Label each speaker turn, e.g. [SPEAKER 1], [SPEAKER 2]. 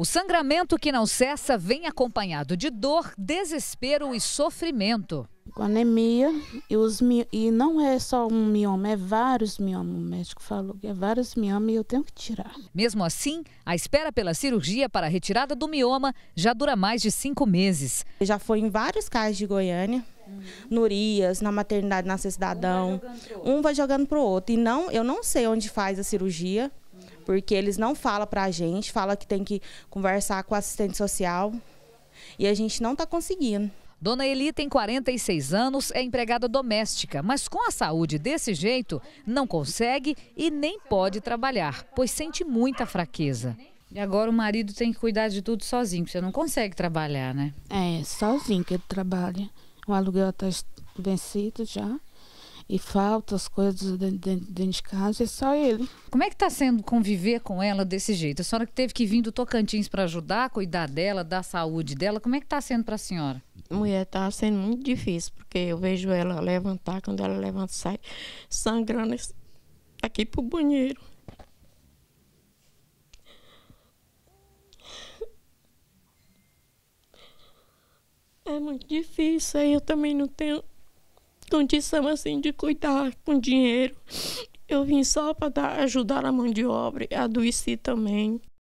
[SPEAKER 1] O sangramento que não cessa vem acompanhado de dor, desespero e sofrimento. Com anemia e, os, e não é só um mioma, é vários miomas. O médico falou que é vários miomas e eu tenho que tirar. Mesmo assim, a espera pela cirurgia
[SPEAKER 2] para a retirada do mioma já dura mais de cinco meses. Já foi em vários casos de Goiânia, hum. Nurias, na maternidade, na Cidadão. Um vai jogando para o outro. E não, eu não sei onde faz a cirurgia porque eles não falam para a gente, fala que tem que conversar com o assistente social e a gente não está conseguindo. Dona Eli tem
[SPEAKER 1] 46 anos, é empregada doméstica, mas com a saúde desse jeito, não consegue e nem pode trabalhar, pois sente muita fraqueza. E agora o marido tem que cuidar de tudo sozinho, porque você não consegue trabalhar, né? É, sozinho que ele trabalha. O aluguel está vencido já e falta as coisas dentro, dentro de casa, é só ele. Como é que está sendo conviver com ela desse jeito? A senhora que teve que vir do Tocantins para ajudar, cuidar dela, da saúde dela, como é que está sendo para a senhora? Mulher, está sendo
[SPEAKER 3] muito difícil, porque eu vejo ela levantar, quando ela levanta, sai sangrando aqui pro banheiro. É muito difícil, aí eu também não tenho condição assim de cuidar com dinheiro. Eu vim só para ajudar a mão de obra, e adoeci também.